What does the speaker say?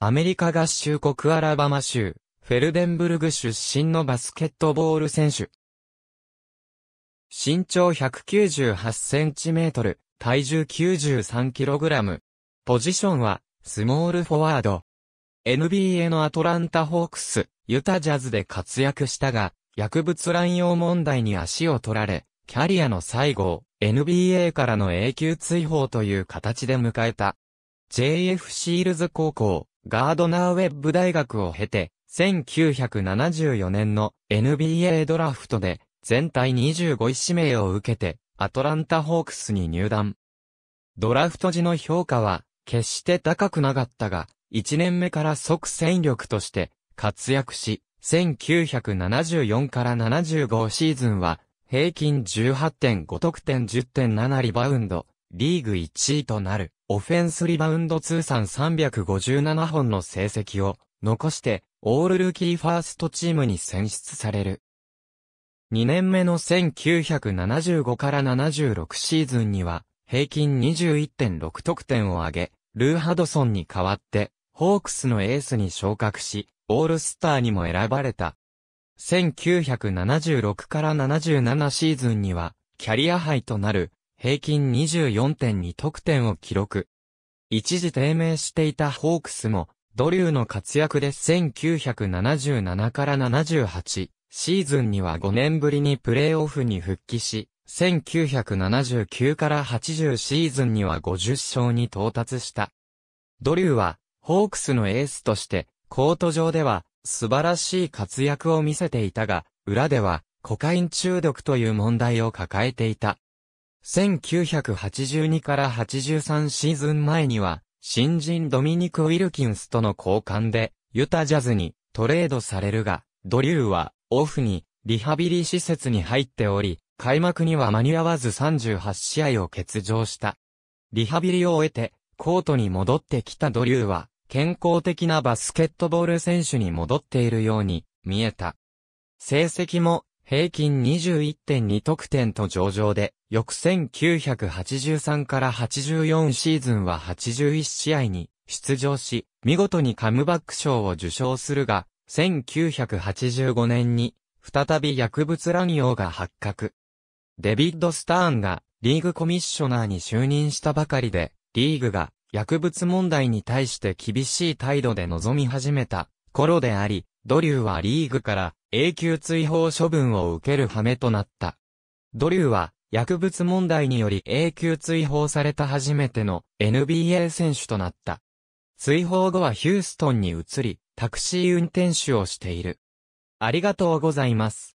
アメリカ合衆国アラバマ州、フェルデンブルグ出身のバスケットボール選手。身長198センチメートル、体重93キログラム。ポジションは、スモールフォワード。NBA のアトランタホークス、ユタジャズで活躍したが、薬物乱用問題に足を取られ、キャリアの最後を NBA からの永久追放という形で迎えた。JF シールズ高校、ガードナーウェッブ大学を経て、1974年の NBA ドラフトで全体25位指名を受けて、アトランタホークスに入団。ドラフト時の評価は決して高くなかったが、1年目から即戦力として活躍し、1974から75シーズンは平均18.5得点10.7リバウンド、リーグ1位となる。オフェンスリバウンド通算357本の成績を残して、オールルーキーファーストチームに選出される。2年目の1975から76シーズンには、平均21.6得点を挙げ、ルー・ハドソンに代わって、ホークスのエースに昇格し、オールスターにも選ばれた。1976から77シーズンには、キャリアハイとなる平均24.2得点を記録。一時低迷していたホークスも、ドリューの活躍で1977から78シーズンには5年ぶりにプレーオフに復帰し、1979から80シーズンには50勝に到達した。ドリューは、ホークスのエースとして、コート上では、素晴らしい活躍を見せていたが、裏では、コカイン中毒という問題を抱えていた。1982から83シーズン前には、新人ドミニク・ウィルキンスとの交換で、ユタジャズにトレードされるが、ドリューはオフにリハビリ施設に入っており、開幕には間に合わず38試合を欠場した。リハビリを終えて、コートに戻ってきたドリューは、健康的なバスケットボール選手に戻っているように見えた。成績も平均21.2得点と上々で、翌1983から84シーズンは81試合に出場し、見事にカムバック賞を受賞するが、1985年に再び薬物乱用が発覚。デビッド・スターンがリーグコミッショナーに就任したばかりで、リーグが薬物問題に対して厳しい態度で臨み始めた頃であり、ドリューはリーグから永久追放処分を受ける羽目となった。ドリューは薬物問題により永久追放された初めての NBA 選手となった。追放後はヒューストンに移り、タクシー運転手をしている。ありがとうございます。